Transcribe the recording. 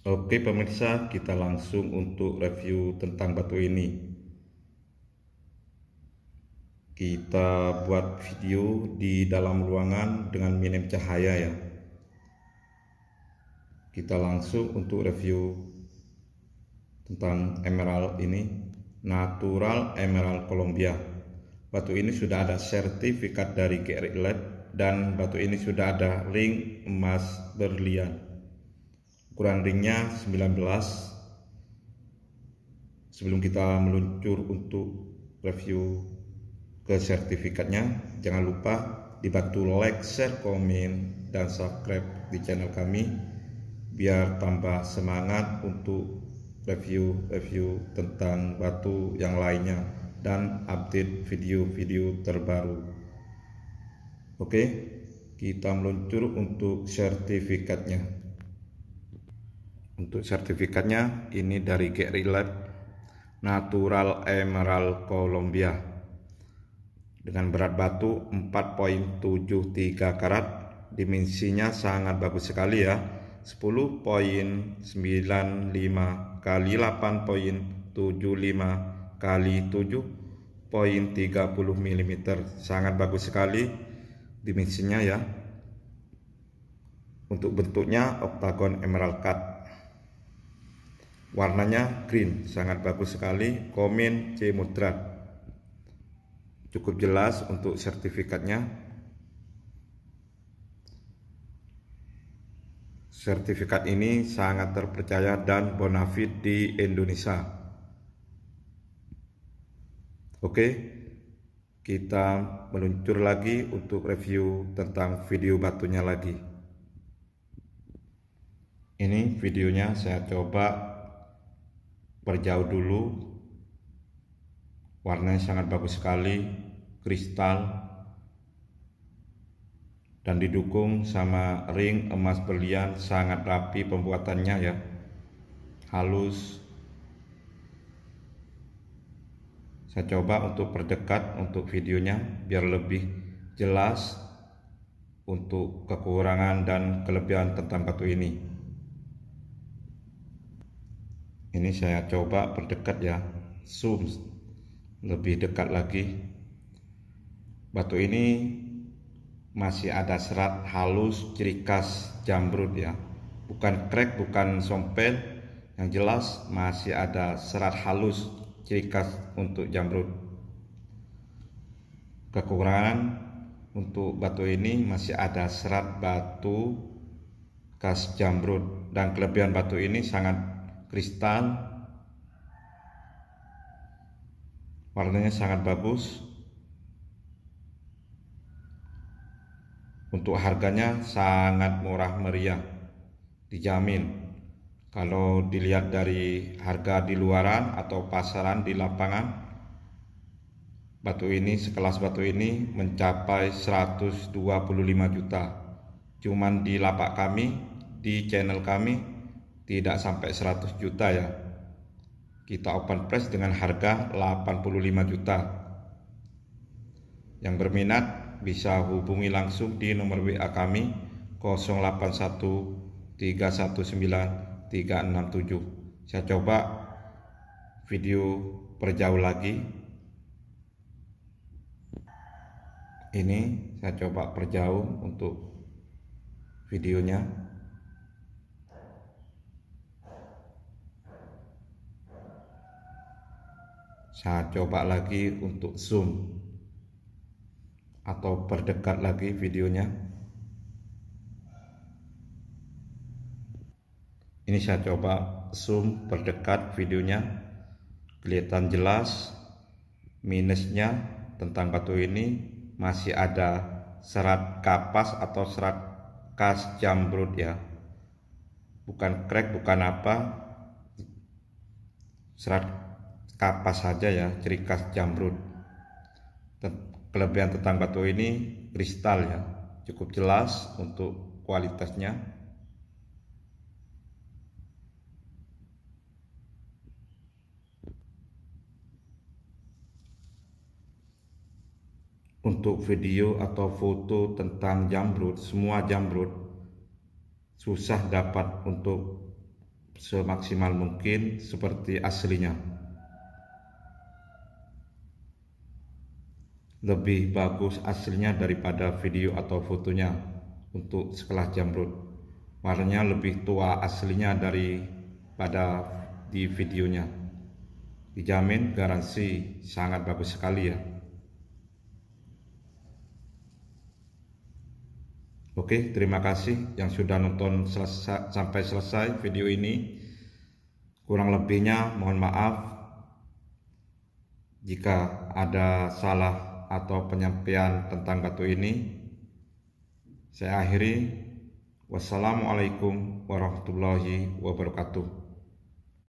Oke pemirsa, kita langsung untuk review tentang batu ini. Kita buat video di dalam ruangan dengan minim cahaya ya. Kita langsung untuk review tentang emerald ini, natural emerald Columbia. Batu ini sudah ada sertifikat dari GRI Lab dan batu ini sudah ada ring emas berlian ukuran ringnya 19 sebelum kita meluncur untuk review ke sertifikatnya jangan lupa dibantu like, share, komen, dan subscribe di channel kami biar tambah semangat untuk review-review tentang batu yang lainnya dan update video-video terbaru oke kita meluncur untuk sertifikatnya untuk sertifikatnya ini dari Gary Lab Natural Emerald Colombia dengan berat batu 4.73 karat dimensinya sangat bagus sekali ya 10.95 kali 8.75 kali 7.30 mm sangat bagus sekali dimensinya ya untuk bentuknya oktagon emerald cut warnanya green sangat bagus sekali Komen C Mudrat cukup jelas untuk sertifikatnya sertifikat ini sangat terpercaya dan bonafit di Indonesia oke kita meluncur lagi untuk review tentang video batunya lagi ini videonya saya coba Perjauh dulu warnanya sangat bagus sekali kristal dan didukung sama ring emas berlian sangat rapi pembuatannya ya halus saya coba untuk perdekat untuk videonya biar lebih jelas untuk kekurangan dan kelebihan tentang batu ini ini saya coba berdekat ya zoom lebih dekat lagi batu ini masih ada serat halus ciri khas jambrut ya bukan crack bukan sompel yang jelas masih ada serat halus ciri khas untuk jambrut kekurangan untuk batu ini masih ada serat batu khas jambrut dan kelebihan batu ini sangat kristal warnanya sangat bagus untuk harganya sangat murah meriah dijamin kalau dilihat dari harga di luaran atau pasaran di lapangan batu ini sekelas batu ini mencapai 125 juta cuman di lapak kami di channel kami tidak sampai 100 juta ya kita open press dengan harga 85 juta yang berminat bisa hubungi langsung di nomor WA kami 081 saya coba video perjauh lagi ini saya coba perjauh untuk videonya saya coba lagi untuk zoom atau berdekat lagi videonya ini saya coba zoom berdekat videonya kelihatan jelas minusnya tentang batu ini masih ada serat kapas atau serat kas jambrut ya bukan crack bukan apa serat kapas saja ya, ciri khas jamrud. Kelebihan tentang batu ini kristal ya, cukup jelas untuk kualitasnya. Untuk video atau foto tentang jamrud, semua jamrud susah dapat untuk semaksimal mungkin seperti aslinya. lebih bagus aslinya daripada video atau fotonya untuk sekelas jamrut warnanya lebih tua aslinya daripada di videonya dijamin garansi sangat bagus sekali ya Oke terima kasih yang sudah nonton selesai, sampai selesai video ini kurang lebihnya mohon maaf jika ada salah atau penyampaian tentang kartu ini. Saya akhiri. Wassalamualaikum warahmatullahi wabarakatuh.